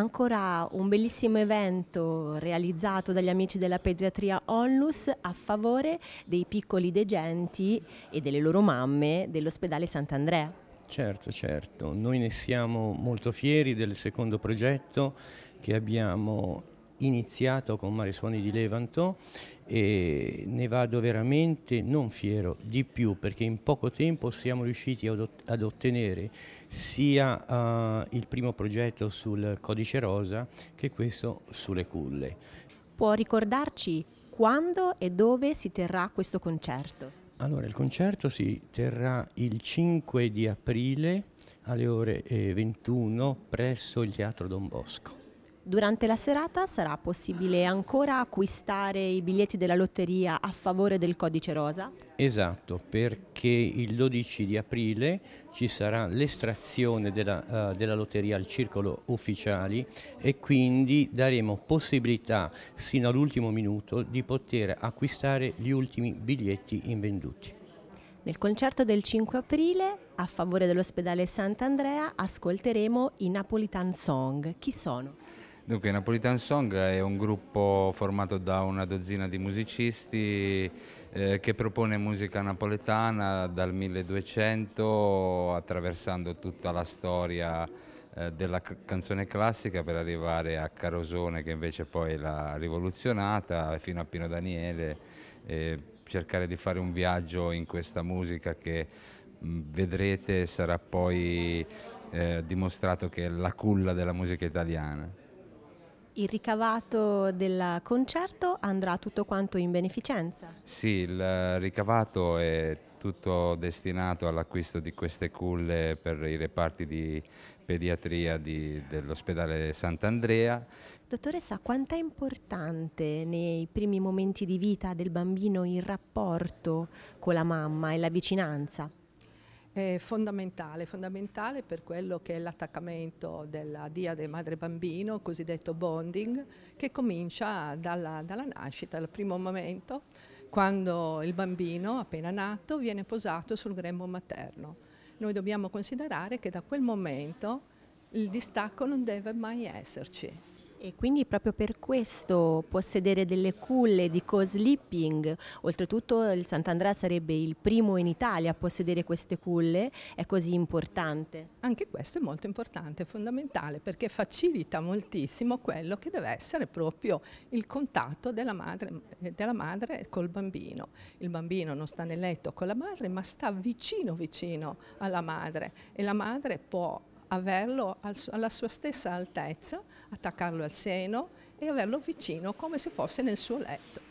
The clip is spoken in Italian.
ancora un bellissimo evento realizzato dagli amici della pediatria Onlus a favore dei piccoli degenti e delle loro mamme dell'ospedale Sant'Andrea. Certo, certo, noi ne siamo molto fieri del secondo progetto che abbiamo iniziato con Suoni di Levanto e ne vado veramente non fiero di più perché in poco tempo siamo riusciti ad ottenere sia uh, il primo progetto sul codice rosa che questo sulle culle. Può ricordarci quando e dove si terrà questo concerto? Allora, il concerto si terrà il 5 di aprile alle ore 21 eh, presso il Teatro Don Bosco. Durante la serata sarà possibile ancora acquistare i biglietti della lotteria a favore del codice rosa? Esatto, perché il 12 di aprile ci sarà l'estrazione della, uh, della lotteria al circolo ufficiali e quindi daremo possibilità sino all'ultimo minuto di poter acquistare gli ultimi biglietti invenduti. Nel concerto del 5 aprile, a favore dell'ospedale Sant'Andrea, ascolteremo i Napolitan Song. Chi sono? Dunque, Napolitan Song è un gruppo formato da una dozzina di musicisti eh, che propone musica napoletana dal 1200 attraversando tutta la storia eh, della canzone classica per arrivare a Carosone che invece poi l'ha rivoluzionata fino a Pino Daniele e cercare di fare un viaggio in questa musica che mm, vedrete sarà poi eh, dimostrato che è la culla della musica italiana il ricavato del concerto andrà tutto quanto in beneficenza? Sì, il ricavato è tutto destinato all'acquisto di queste culle per i reparti di pediatria di, dell'ospedale Sant'Andrea. Dottoressa, quanto è importante nei primi momenti di vita del bambino il rapporto con la mamma e la vicinanza? È fondamentale, fondamentale per quello che è l'attaccamento della Dia del Madre Bambino, cosiddetto bonding, che comincia dalla, dalla nascita, dal primo momento, quando il bambino appena nato viene posato sul grembo materno. Noi dobbiamo considerare che da quel momento il distacco non deve mai esserci, e quindi proprio per questo possedere delle culle di co-sleeping, oltretutto il Sant'Andrea sarebbe il primo in Italia a possedere queste culle, è così importante. Anche questo è molto importante, è fondamentale perché facilita moltissimo quello che deve essere proprio il contatto della madre, eh, della madre col bambino. Il bambino non sta nel letto con la madre ma sta vicino vicino alla madre e la madre può averlo alla sua stessa altezza, attaccarlo al seno e averlo vicino come se fosse nel suo letto.